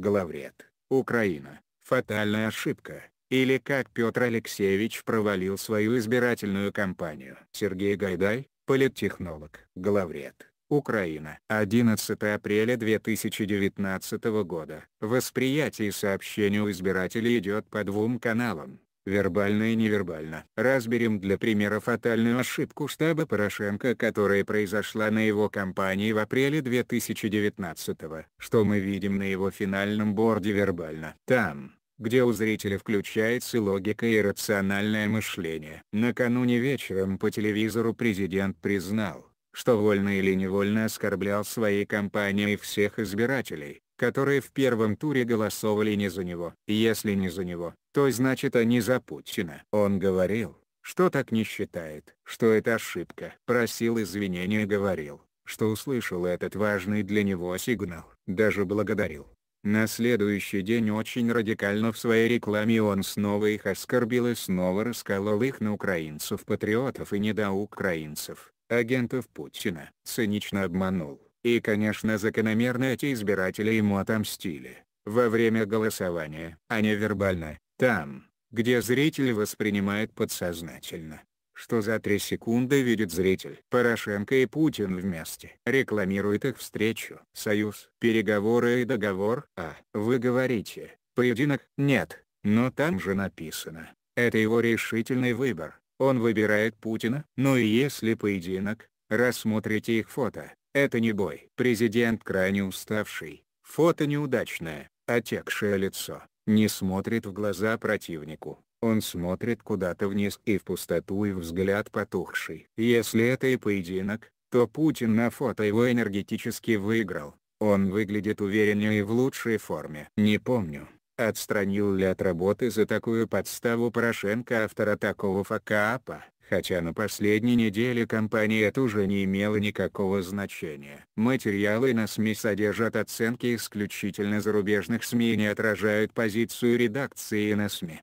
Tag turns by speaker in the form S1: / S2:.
S1: Главред, Украина, фатальная ошибка, или как Петр Алексеевич провалил свою избирательную кампанию. Сергей Гайдай, политтехнолог, главред, Украина. 11 апреля 2019 года. Восприятие сообщения у избирателей идет по двум каналам вербально и невербально. Разберем для примера фатальную ошибку штаба Порошенко, которая произошла на его кампании в апреле 2019 -го. Что мы видим на его финальном борде вербально? Там, где у зрителя включается логика и рациональное мышление. Накануне вечером по телевизору президент признал, что вольно или невольно оскорблял своей компанией всех избирателей, которые в первом туре голосовали не за него. Если не за него, то значит они за Путина. Он говорил, что так не считает, что это ошибка. Просил извинения и говорил, что услышал этот важный для него сигнал. Даже благодарил. На следующий день очень радикально в своей рекламе он снова их оскорбил и снова расколол их на украинцев-патриотов и недоукраинцев, агентов Путина. Цинично обманул и, конечно, закономерно эти избиратели ему отомстили. Во время голосования, а не вербально, там, где зритель воспринимает подсознательно. Что за три секунды видит зритель? Порошенко и Путин вместе. Рекламирует их встречу. Союз. Переговоры и договор. А, вы говорите, поединок? Нет. Но там же написано. Это его решительный выбор. Он выбирает Путина. Ну и если поединок, рассмотрите их фото. Это не бой. Президент крайне уставший, фото неудачное, отекшее лицо, не смотрит в глаза противнику. Он смотрит куда-то вниз и в пустоту и взгляд потухший. Если это и поединок, то Путин на фото его энергетически выиграл. Он выглядит увереннее и в лучшей форме. Не помню, отстранил ли от работы за такую подставу Порошенко автора такого факапа хотя на последней неделе компания это уже не имела никакого значения. Материалы на СМИ содержат оценки исключительно зарубежных СМИ и не отражают позицию редакции на СМИ.